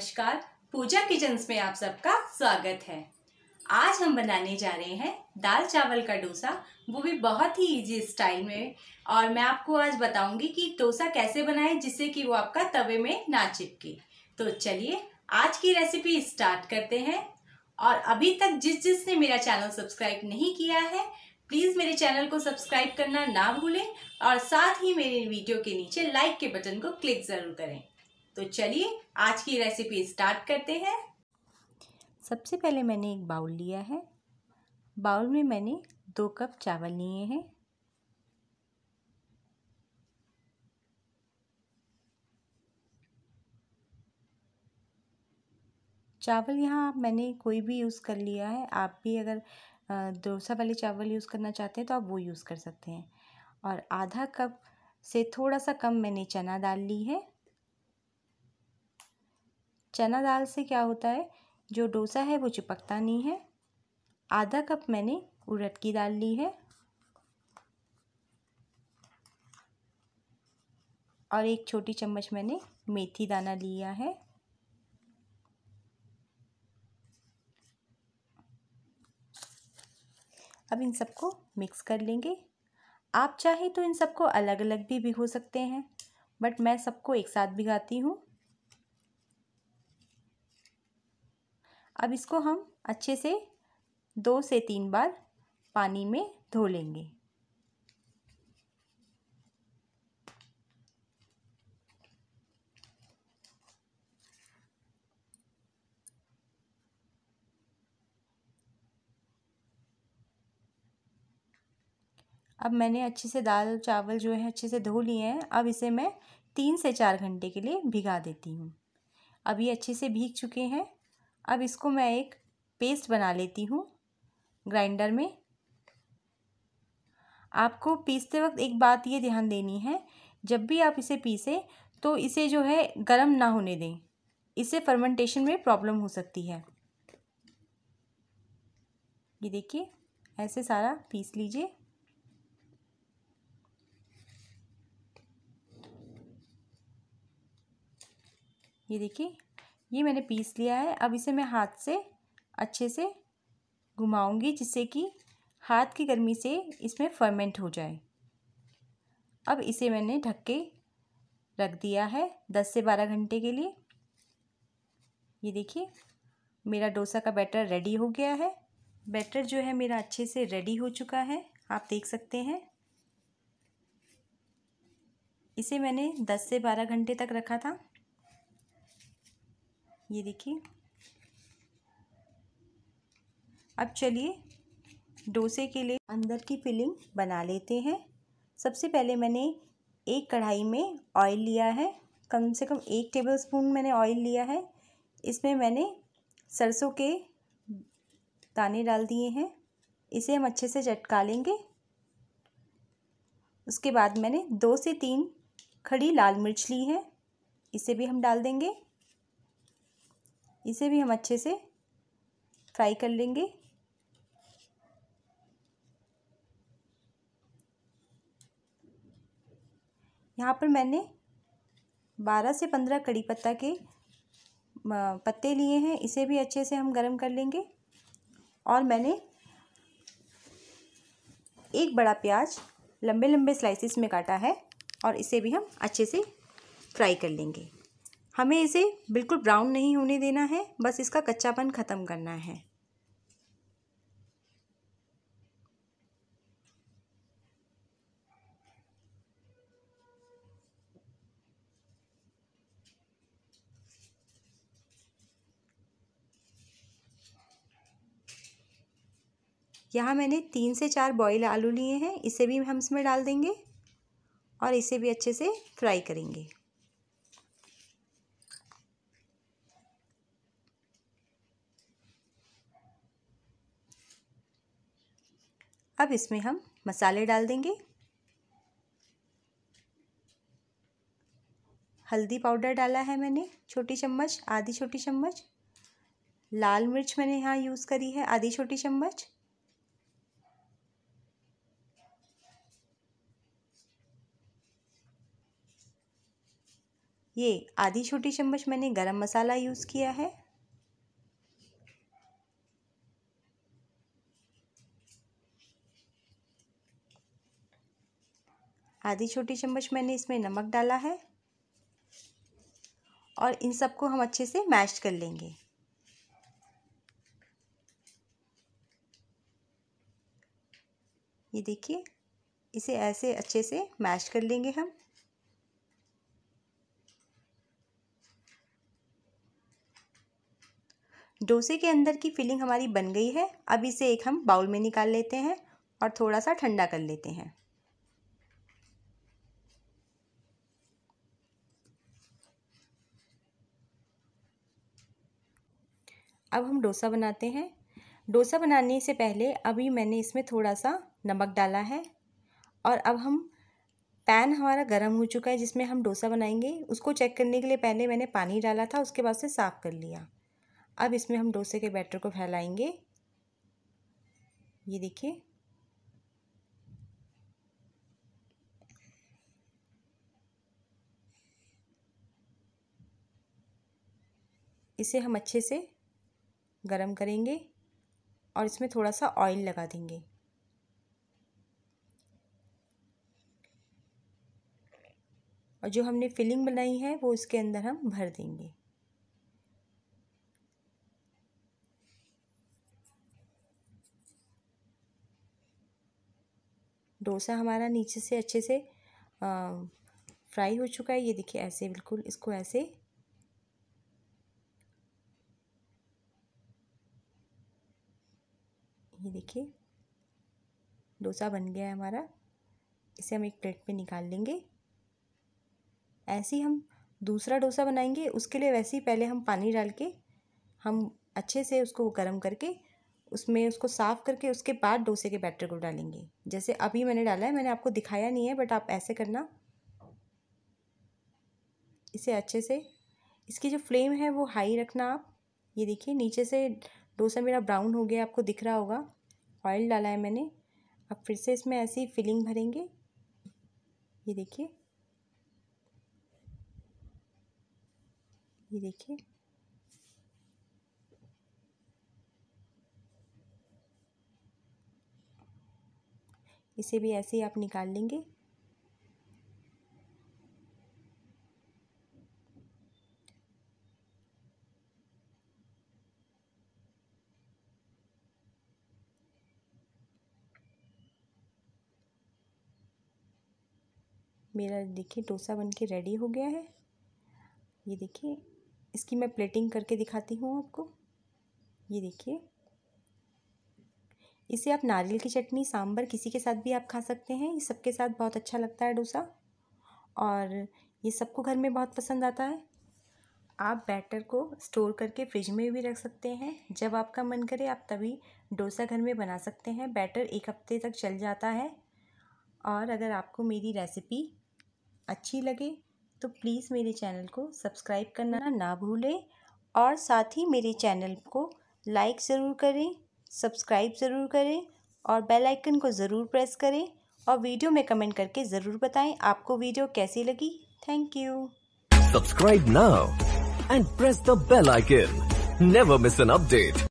नमस्कार पूजा किचन्स में आप सबका स्वागत है आज हम बनाने जा रहे हैं दाल चावल का डोसा वो भी बहुत ही इजी स्टाइल में और मैं आपको आज बताऊंगी कि डोसा कैसे बनाएं जिससे कि वो आपका तवे में ना चिपके तो चलिए आज की रेसिपी स्टार्ट करते हैं और अभी तक जिस जिसने मेरा चैनल सब्सक्राइब नहीं किया है प्लीज़ मेरे चैनल को सब्सक्राइब करना ना भूलें और साथ ही मेरे वीडियो के नीचे लाइक के बटन को क्लिक ज़रूर करें तो चलिए आज की रेसिपी स्टार्ट करते हैं सबसे पहले मैंने एक बाउल लिया है बाउल में मैंने दो कप चावल लिए हैं चावल यहाँ मैंने कोई भी यूज़ कर लिया है आप भी अगर डोसा वाले चावल यूज़ करना चाहते हैं तो आप वो यूज़ कर सकते हैं और आधा कप से थोड़ा सा कम मैंने चना डाल ली है चना दाल से क्या होता है जो डोसा है वो चिपकता नहीं है आधा कप मैंने उड़द की दाल ली है और एक छोटी चम्मच मैंने मेथी दाना लिया है अब इन सबको मिक्स कर लेंगे आप चाहे तो इन सबको अलग अलग भी भिगो सकते हैं बट मैं सबको एक साथ भिगाती हूँ अब इसको हम अच्छे से दो से तीन बार पानी में धो लेंगे अब मैंने अच्छे से दाल चावल जो है अच्छे से धो लिए हैं अब इसे मैं तीन से चार घंटे के लिए भिगा देती हूँ अब ये अच्छे से भीग चुके हैं अब इसको मैं एक पेस्ट बना लेती हूँ ग्राइंडर में आपको पीसते वक्त एक बात ये ध्यान देनी है जब भी आप इसे पीसें तो इसे जो है गर्म ना होने दें इससे फर्मेंटेशन में प्रॉब्लम हो सकती है ये देखिए ऐसे सारा पीस लीजिए ये देखिए ये मैंने पीस लिया है अब इसे मैं हाथ से अच्छे से घुमाऊंगी जिससे कि हाथ की गर्मी से इसमें फर्मेंट हो जाए अब इसे मैंने ढक के रख दिया है दस से बारह घंटे के लिए ये देखिए मेरा डोसा का बैटर रेडी हो गया है बैटर जो है मेरा अच्छे से रेडी हो चुका है आप देख सकते हैं इसे मैंने दस से बारह घंटे तक रखा था ये देखिए अब चलिए डोसे के लिए अंदर की फिलिंग बना लेते हैं सबसे पहले मैंने एक कढ़ाई में ऑयल लिया है कम से कम एक टेबल स्पून मैंने ऑयल लिया है इसमें मैंने सरसों के दाने डाल दिए हैं इसे हम अच्छे से चटका लेंगे उसके बाद मैंने दो से तीन खड़ी लाल मिर्च ली है इसे भी हम डाल देंगे इसे भी हम अच्छे से फ्राई कर लेंगे यहाँ पर मैंने बारह से पंद्रह कड़ी पत्ता के पत्ते लिए हैं इसे भी अच्छे से हम गरम कर लेंगे और मैंने एक बड़ा प्याज लंबे लंबे स्लाइसिस में काटा है और इसे भी हम अच्छे से फ्राई कर लेंगे हमें इसे बिल्कुल ब्राउन नहीं होने देना है बस इसका कच्चापन ख़त्म करना है यहाँ मैंने तीन से चार बॉयल आलू लिए हैं इसे भी हम इसमें डाल देंगे और इसे भी अच्छे से फ्राई करेंगे अब इसमें हम मसाले डाल देंगे हल्दी पाउडर डाला है मैंने छोटी चम्मच आधी छोटी चम्मच लाल मिर्च मैंने यहाँ यूज़ करी है आधी छोटी चम्मच ये आधी छोटी चम्मच मैंने गरम मसाला यूज़ किया है आधी छोटी चम्मच मैंने इसमें नमक डाला है और इन सबको हम अच्छे से मैश कर लेंगे ये देखिए इसे ऐसे अच्छे से मैश कर लेंगे हम डोसे के अंदर की फिलिंग हमारी बन गई है अब इसे एक हम बाउल में निकाल लेते हैं और थोड़ा सा ठंडा कर लेते हैं अब हम डोसा बनाते हैं डोसा बनाने से पहले अभी मैंने इसमें थोड़ा सा नमक डाला है और अब हम पैन हमारा गर्म हो चुका है जिसमें हम डोसा बनाएंगे उसको चेक करने के लिए पहले मैंने पानी डाला था उसके बाद से साफ़ कर लिया अब इसमें हम डोसे के बैटर को फैलाएंगे ये देखिए इसे हम अच्छे से गरम करेंगे और इसमें थोड़ा सा ऑयल लगा देंगे और जो हमने फिलिंग बनाई है वो इसके अंदर हम भर देंगे डोसा हमारा नीचे से अच्छे से आ, फ्राई हो चुका है ये देखिए ऐसे बिल्कुल इसको ऐसे ये देखिए डोसा बन गया है हमारा इसे हम एक प्लेट में निकाल लेंगे ऐसे ही हम दूसरा डोसा बनाएंगे उसके लिए वैसे ही पहले हम पानी डाल के हम अच्छे से उसको गर्म करके उसमें उसको साफ़ करके उसके बाद डोसे के बैटर को डालेंगे जैसे अभी मैंने डाला है मैंने आपको दिखाया नहीं है बट आप ऐसे करना इसे अच्छे से इसकी जो फ्लेम है वो हाई रखना आप ये देखिए नीचे से डोसा मेरा ब्राउन हो गया आपको दिख रहा होगा ऑयल डाला है मैंने अब फिर से इसमें ऐसी फिलिंग भरेंगे ये देखिए ये देखिए इसे भी ऐसे ही आप निकाल लेंगे मेरा देखिए डोसा बनके रेडी हो गया है ये देखिए इसकी मैं प्लेटिंग करके दिखाती हूँ आपको ये देखिए इसे आप नारियल की चटनी सांभर किसी के साथ भी आप खा सकते हैं ये सबके साथ बहुत अच्छा लगता है डोसा और ये सबको घर में बहुत पसंद आता है आप बैटर को स्टोर करके फ्रिज में भी रख सकते हैं जब आपका मन करे आप तभी डोसा घर में बना सकते हैं बैटर एक हफ्ते तक चल जाता है और अगर आपको मेरी रेसिपी अच्छी लगे तो प्लीज़ मेरे चैनल को सब्सक्राइब करना ना भूलें और साथ ही मेरे चैनल को लाइक ज़रूर करें सब्सक्राइब ज़रूर करें और बेल आइकन को ज़रूर प्रेस करें और वीडियो में कमेंट करके ज़रूर बताएं आपको वीडियो कैसी लगी thank you subscribe now and press the bell icon never miss an update